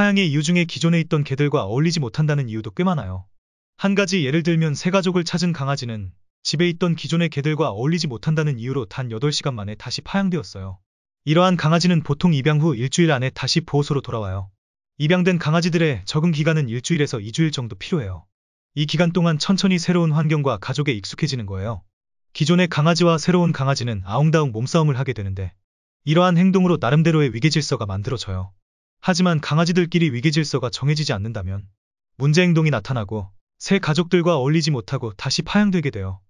하양의 이유 중에 기존에 있던 개들과 어울리지 못한다는 이유도 꽤 많아요. 한 가지 예를 들면 새 가족을 찾은 강아지는 집에 있던 기존의 개들과 어울리지 못한다는 이유로 단 8시간 만에 다시 파양되었어요. 이러한 강아지는 보통 입양 후 일주일 안에 다시 보호소로 돌아와요. 입양된 강아지들의 적응 기간은 일주일에서 2주일 정도 필요해요. 이 기간 동안 천천히 새로운 환경과 가족에 익숙해지는 거예요. 기존의 강아지와 새로운 강아지는 아웅다웅 몸싸움을 하게 되는데 이러한 행동으로 나름대로의 위계질서가 만들어져요. 하지만 강아지들끼리 위계질서가 정해지지 않는다면 문제 행동이 나타나고 새 가족들과 어울리지 못하고 다시 파양되게 되어